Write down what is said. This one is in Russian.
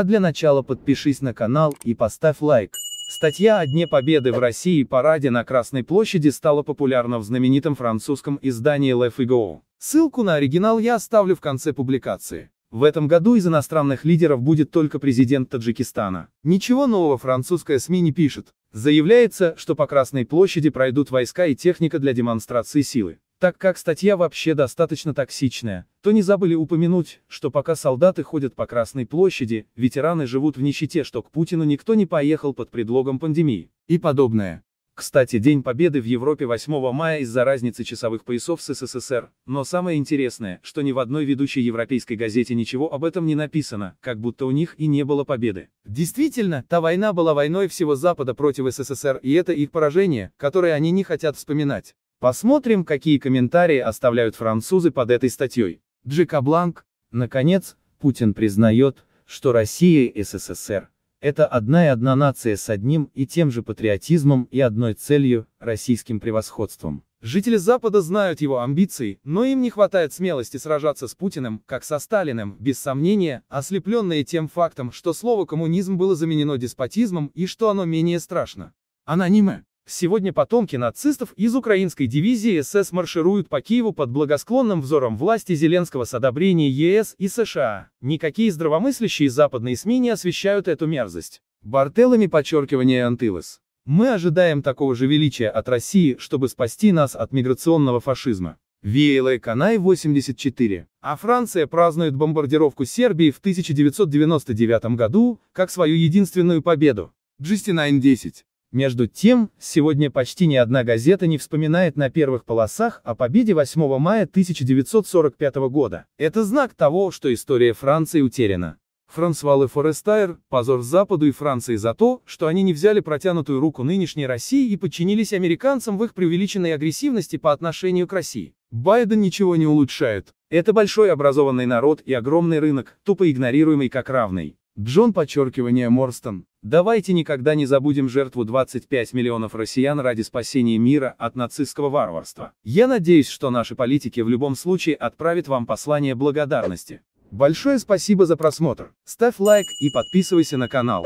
А для начала подпишись на канал и поставь лайк. Статья о Дне Победы в России и параде на Красной площади стала популярна в знаменитом французском издании Le Figaro. Ссылку на оригинал я оставлю в конце публикации. В этом году из иностранных лидеров будет только президент Таджикистана. Ничего нового французская СМИ не пишет. Заявляется, что по Красной площади пройдут войска и техника для демонстрации силы. Так как статья вообще достаточно токсичная, то не забыли упомянуть, что пока солдаты ходят по Красной площади, ветераны живут в нищете, что к Путину никто не поехал под предлогом пандемии. И подобное. Кстати, День Победы в Европе 8 мая из-за разницы часовых поясов с СССР, но самое интересное, что ни в одной ведущей европейской газете ничего об этом не написано, как будто у них и не было победы. Действительно, та война была войной всего Запада против СССР, и это их поражение, которое они не хотят вспоминать. Посмотрим, какие комментарии оставляют французы под этой статьей. Джека Бланк. Наконец, Путин признает, что Россия и СССР – это одна и одна нация с одним и тем же патриотизмом и одной целью – российским превосходством. Жители Запада знают его амбиции, но им не хватает смелости сражаться с Путиным, как со Сталиным, без сомнения, ослепленные тем фактом, что слово «коммунизм» было заменено деспотизмом и что оно менее страшно. Анонимы. Сегодня потомки нацистов из украинской дивизии СС маршируют по Киеву под благосклонным взором власти Зеленского с одобрения ЕС и США. Никакие здравомыслящие западные СМИ не освещают эту мерзость. Бартелами подчеркивание антивес. Мы ожидаем такого же величия от России, чтобы спасти нас от миграционного фашизма. Виэлэ Канай 84. А Франция празднует бомбардировку Сербии в 1999 году, как свою единственную победу. gc 10. Между тем, сегодня почти ни одна газета не вспоминает на первых полосах о победе 8 мая 1945 года. Это знак того, что история Франции утеряна. Франсуал и Форестайр – позор Западу и Франции за то, что они не взяли протянутую руку нынешней России и подчинились американцам в их преувеличенной агрессивности по отношению к России. Байден ничего не улучшает. Это большой образованный народ и огромный рынок, тупо игнорируемый как равный. Джон подчеркивание Морстон, давайте никогда не забудем жертву 25 миллионов россиян ради спасения мира от нацистского варварства. Я надеюсь, что наши политики в любом случае отправят вам послание благодарности. Большое спасибо за просмотр, ставь лайк и подписывайся на канал.